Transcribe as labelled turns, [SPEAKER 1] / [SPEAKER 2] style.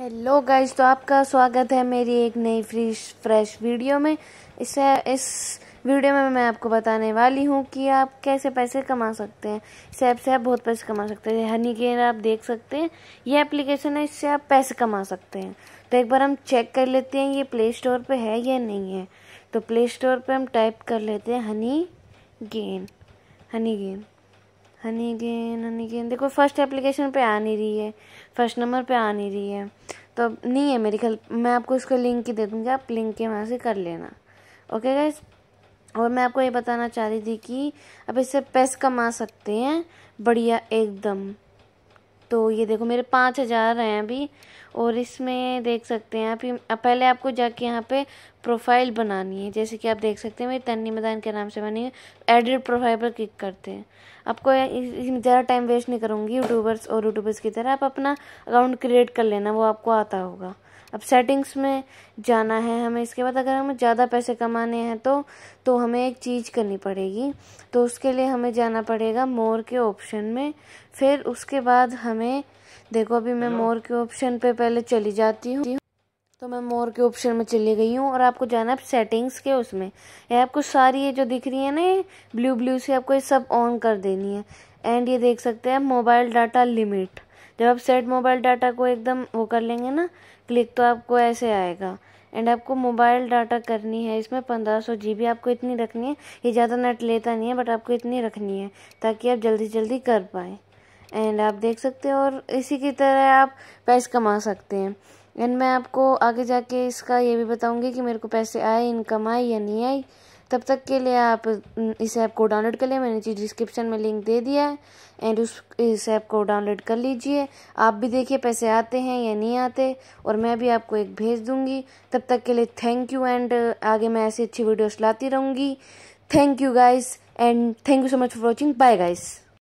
[SPEAKER 1] hello guys तो आपका स्वागत है मेरी एक नई फ्रेश फ्रेश वीडियो में इस इस वीडियो में मैं आपको बताने वाली हूँ कि आप कैसे पैसे कमा सकते हैं इस ऐप से आप बहुत पैसे कमा सकते हैं हनी केयर आप देख सकते हैं ये एप्लीकेशन है इससे आप पैसे कमा सकते हैं तो एक बार हम चेक कर लेते हैं ये प्ले स्टोर पर है या नहीं है तो प्ले स्टोर पर हम टाइप कर लेते हैं honey gain honey gain honey gain honey gain देखो फर्स्ट एप्लीकेशन पे आ नहीं रही है फर्स्ट नंबर पे आ नहीं रही है तो अब नहीं है मेरी ख्याल मैं आपको उसको लिंक ही दे दूँगी आप लिंक के वहाँ से कर लेना ओके गाइज और मैं आपको ये बताना चाह रही थी कि आप इससे पैसे कमा सकते हैं बढ़िया एकदम तो ये देखो मेरे पाँच हज़ार हैं अभी और इसमें देख सकते हैं आप पहले आपको जाके यहाँ पे प्रोफाइल बनानी है जैसे कि आप देख सकते हैं मेरी तन्नी मैदान के नाम से बनी है एडिट प्रोफाइल पर क्लिक करते हैं आपको इसमें ज़्यादा टाइम वेस्ट नहीं करूँगी यूट्यूबर्स और यूट्यूबर्स की तरह आप अपना अकाउंट क्रिएट कर लेना वो आपको आता होगा अब सेटिंग्स में जाना है हमें इसके बाद अगर हमें ज़्यादा पैसे कमाने हैं तो तो हमें एक चीज़ करनी पड़ेगी तो उसके लिए हमें जाना पड़ेगा मोर के ऑप्शन में फिर उसके बाद हमें देखो अभी मैं मोर के ऑप्शन पे पहले चली जाती हूँ तो मैं मोर के ऑप्शन में चली गई हूँ और आपको जाना है सेटिंग्स के उसमें ये आपको सारी ये जो दिख रही है ना ये ब्लू ब्लू से आपको ये सब ऑन कर देनी है एंड ये देख सकते हैं मोबाइल डाटा लिमिट जब आप सेट मोबाइल डाटा को एकदम वो कर लेंगे ना क्लिक तो आपको ऐसे आएगा एंड आपको मोबाइल डाटा करनी है इसमें पंद्रह सौ जी बी आपको इतनी रखनी है ये ज़्यादा नेट लेता नहीं है बट आपको इतनी रखनी है ताकि आप जल्दी जल्दी कर पाएँ एंड आप देख सकते हैं और इसी की तरह आप पैसे कमा सकते हैं एंड मैं आपको आगे जाके इसका ये भी बताऊंगी कि मेरे को पैसे आए इनकम आई या नहीं आई तब तक के लिए आप इस ऐप को डाउनलोड कर लें मैंने नीचे डिस्क्रिप्शन में लिंक दे दिया है एंड उस इस ऐप को डाउनलोड कर लीजिए आप भी देखिए पैसे आते हैं या नहीं आते और मैं भी आपको एक भेज दूँगी तब तक के लिए थैंक यू एंड आगे मैं ऐसी अच्छी वीडियोस लाती रहूँगी thank you guys and thank you so much for watching bye guys